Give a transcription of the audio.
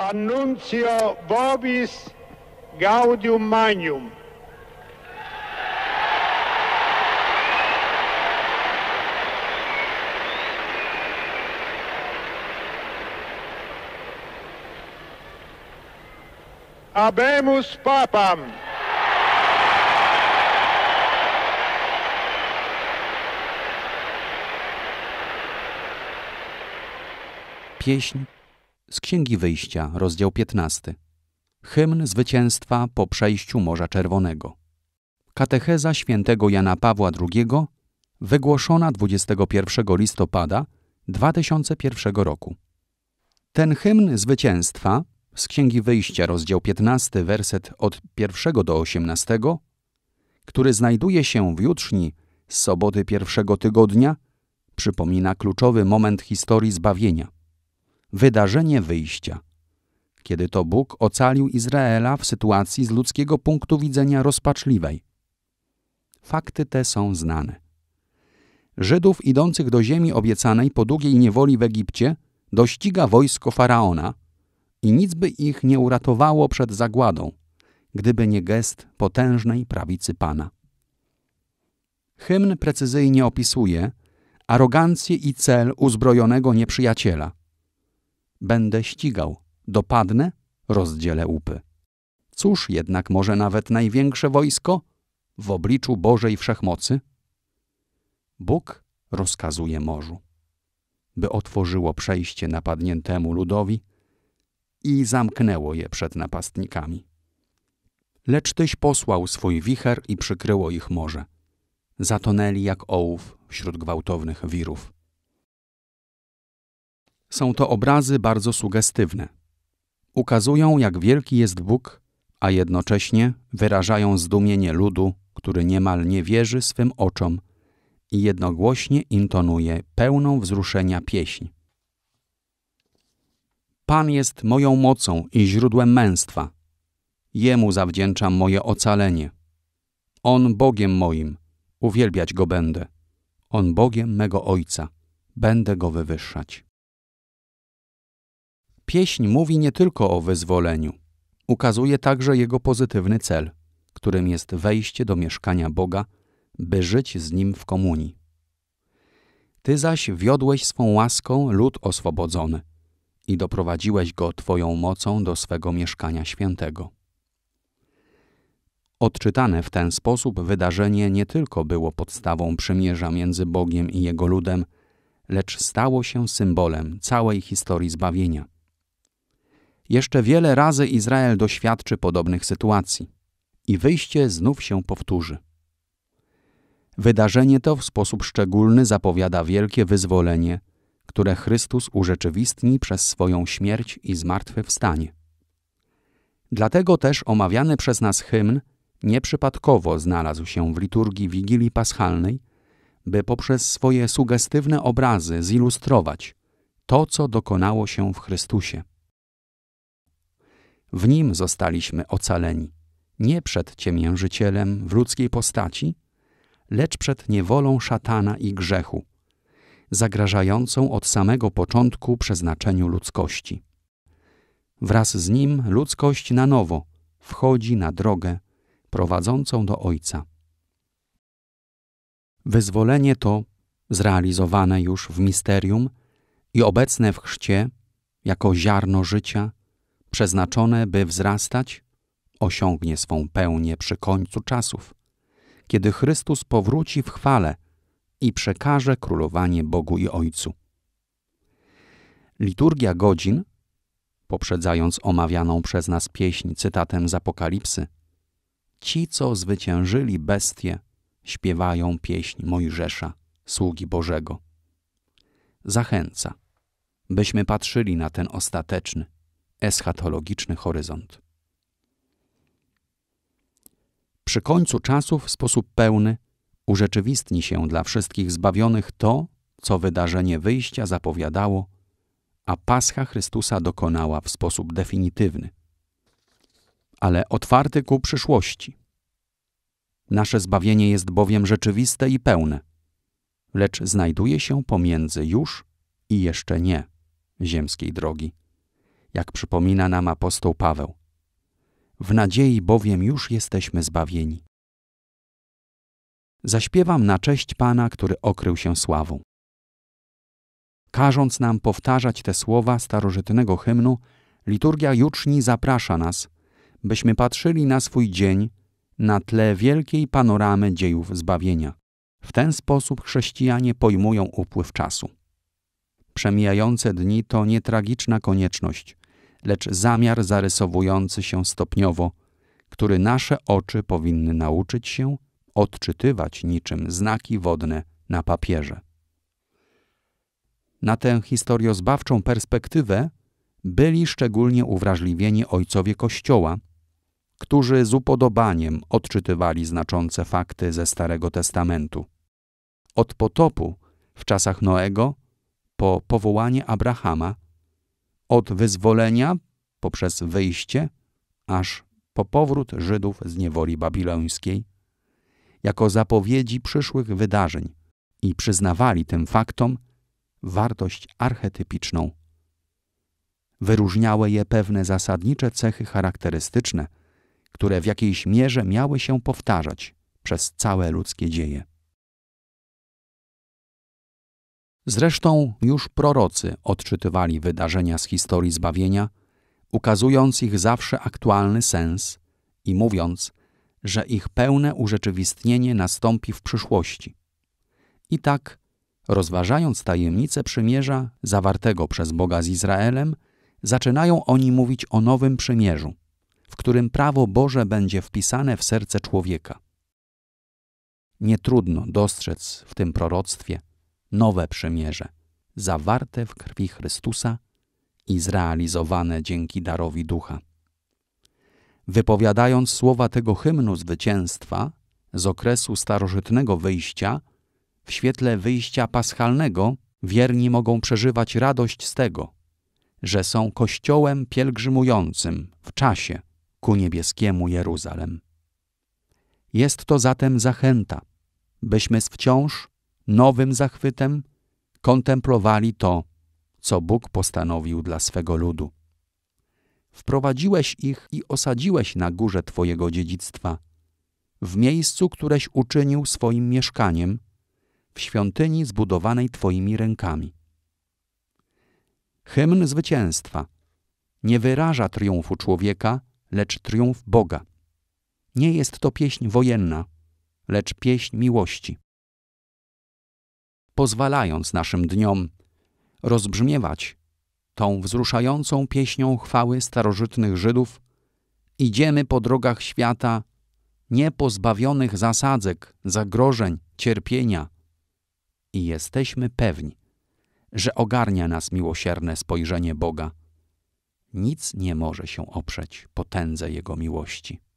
Annuncio Vobis Gaudium Magnum. Abemus Papam. Pieśń z Księgi Wyjścia, rozdział 15. Hymn zwycięstwa po przejściu Morza Czerwonego. Katecheza świętego Jana Pawła II, wygłoszona 21 listopada 2001 roku. Ten hymn zwycięstwa z Księgi Wyjścia, rozdział 15, werset od 1 do 18, który znajduje się w jutrzni z soboty pierwszego tygodnia, przypomina kluczowy moment historii zbawienia – wydarzenie wyjścia. Kiedy to Bóg ocalił Izraela w sytuacji z ludzkiego punktu widzenia rozpaczliwej. Fakty te są znane. Żydów idących do ziemi obiecanej po długiej niewoli w Egipcie dościga wojsko Faraona i nic by ich nie uratowało przed zagładą, gdyby nie gest potężnej prawicy Pana. Hymn precyzyjnie opisuje arogancję i cel uzbrojonego nieprzyjaciela, Będę ścigał, dopadnę, rozdzielę łupy. Cóż jednak może nawet największe wojsko w obliczu Bożej Wszechmocy? Bóg rozkazuje morzu, by otworzyło przejście napadniętemu ludowi i zamknęło je przed napastnikami. Lecz tyś posłał swój wicher i przykryło ich morze. Zatonęli jak ołów wśród gwałtownych wirów. Są to obrazy bardzo sugestywne. Ukazują, jak wielki jest Bóg, a jednocześnie wyrażają zdumienie ludu, który niemal nie wierzy swym oczom i jednogłośnie intonuje pełną wzruszenia pieśń. Pan jest moją mocą i źródłem męstwa. Jemu zawdzięczam moje ocalenie. On Bogiem moim, uwielbiać Go będę. On Bogiem mego Ojca, będę Go wywyższać. Pieśń mówi nie tylko o wyzwoleniu, ukazuje także jego pozytywny cel, którym jest wejście do mieszkania Boga, by żyć z Nim w komunii. Ty zaś wiodłeś swą łaską lud oswobodzony i doprowadziłeś go Twoją mocą do swego mieszkania świętego. Odczytane w ten sposób wydarzenie nie tylko było podstawą przymierza między Bogiem i Jego ludem, lecz stało się symbolem całej historii zbawienia – jeszcze wiele razy Izrael doświadczy podobnych sytuacji i wyjście znów się powtórzy. Wydarzenie to w sposób szczególny zapowiada wielkie wyzwolenie, które Chrystus urzeczywistni przez swoją śmierć i zmartwychwstanie. Dlatego też omawiany przez nas hymn nieprzypadkowo znalazł się w liturgii Wigilii Paschalnej, by poprzez swoje sugestywne obrazy zilustrować to, co dokonało się w Chrystusie. W Nim zostaliśmy ocaleni, nie przed ciemiężycielem w ludzkiej postaci, lecz przed niewolą szatana i grzechu, zagrażającą od samego początku przeznaczeniu ludzkości. Wraz z nim ludzkość na nowo wchodzi na drogę prowadzącą do Ojca. Wyzwolenie to, zrealizowane już w misterium i obecne w chrzcie, jako ziarno życia, przeznaczone, by wzrastać, osiągnie swą pełnię przy końcu czasów, kiedy Chrystus powróci w chwale i przekaże królowanie Bogu i Ojcu. Liturgia godzin, poprzedzając omawianą przez nas pieśń cytatem z Apokalipsy, ci, co zwyciężyli bestie, śpiewają pieśń Mojżesza, sługi Bożego. Zachęca, byśmy patrzyli na ten ostateczny, eschatologiczny horyzont. Przy końcu czasów w sposób pełny urzeczywistni się dla wszystkich zbawionych to, co wydarzenie wyjścia zapowiadało, a Pascha Chrystusa dokonała w sposób definitywny, ale otwarty ku przyszłości. Nasze zbawienie jest bowiem rzeczywiste i pełne, lecz znajduje się pomiędzy już i jeszcze nie ziemskiej drogi jak przypomina nam apostoł Paweł. W nadziei bowiem już jesteśmy zbawieni. Zaśpiewam na cześć Pana, który okrył się sławą. Każąc nam powtarzać te słowa starożytnego hymnu, liturgia juczni zaprasza nas, byśmy patrzyli na swój dzień na tle wielkiej panoramy dziejów zbawienia. W ten sposób chrześcijanie pojmują upływ czasu. Przemijające dni to nie tragiczna konieczność, lecz zamiar zarysowujący się stopniowo, który nasze oczy powinny nauczyć się odczytywać niczym znaki wodne na papierze. Na tę historiozbawczą perspektywę byli szczególnie uwrażliwieni ojcowie Kościoła, którzy z upodobaniem odczytywali znaczące fakty ze Starego Testamentu. Od potopu w czasach Noego po powołanie Abrahama – od wyzwolenia poprzez wyjście aż po powrót Żydów z niewoli babilońskiej, jako zapowiedzi przyszłych wydarzeń i przyznawali tym faktom wartość archetypiczną. Wyróżniały je pewne zasadnicze cechy charakterystyczne, które w jakiejś mierze miały się powtarzać przez całe ludzkie dzieje. Zresztą już prorocy odczytywali wydarzenia z historii zbawienia, ukazując ich zawsze aktualny sens i mówiąc, że ich pełne urzeczywistnienie nastąpi w przyszłości. I tak, rozważając tajemnicę przymierza zawartego przez Boga z Izraelem, zaczynają oni mówić o nowym przymierzu, w którym prawo Boże będzie wpisane w serce człowieka. Nie trudno dostrzec w tym proroctwie nowe przymierze, zawarte w krwi Chrystusa i zrealizowane dzięki darowi ducha. Wypowiadając słowa tego hymnu zwycięstwa z okresu starożytnego wyjścia, w świetle wyjścia paschalnego wierni mogą przeżywać radość z tego, że są kościołem pielgrzymującym w czasie ku niebieskiemu Jeruzalem. Jest to zatem zachęta, byśmy wciąż nowym zachwytem kontemplowali to, co Bóg postanowił dla swego ludu. Wprowadziłeś ich i osadziłeś na górze Twojego dziedzictwa, w miejscu, któreś uczynił swoim mieszkaniem, w świątyni zbudowanej Twoimi rękami. Hymn zwycięstwa nie wyraża triumfu człowieka, lecz triumf Boga. Nie jest to pieśń wojenna, lecz pieśń miłości pozwalając naszym dniom rozbrzmiewać tą wzruszającą pieśnią chwały starożytnych Żydów, idziemy po drogach świata niepozbawionych zasadzek, zagrożeń, cierpienia i jesteśmy pewni, że ogarnia nas miłosierne spojrzenie Boga. Nic nie może się oprzeć potędze Jego miłości.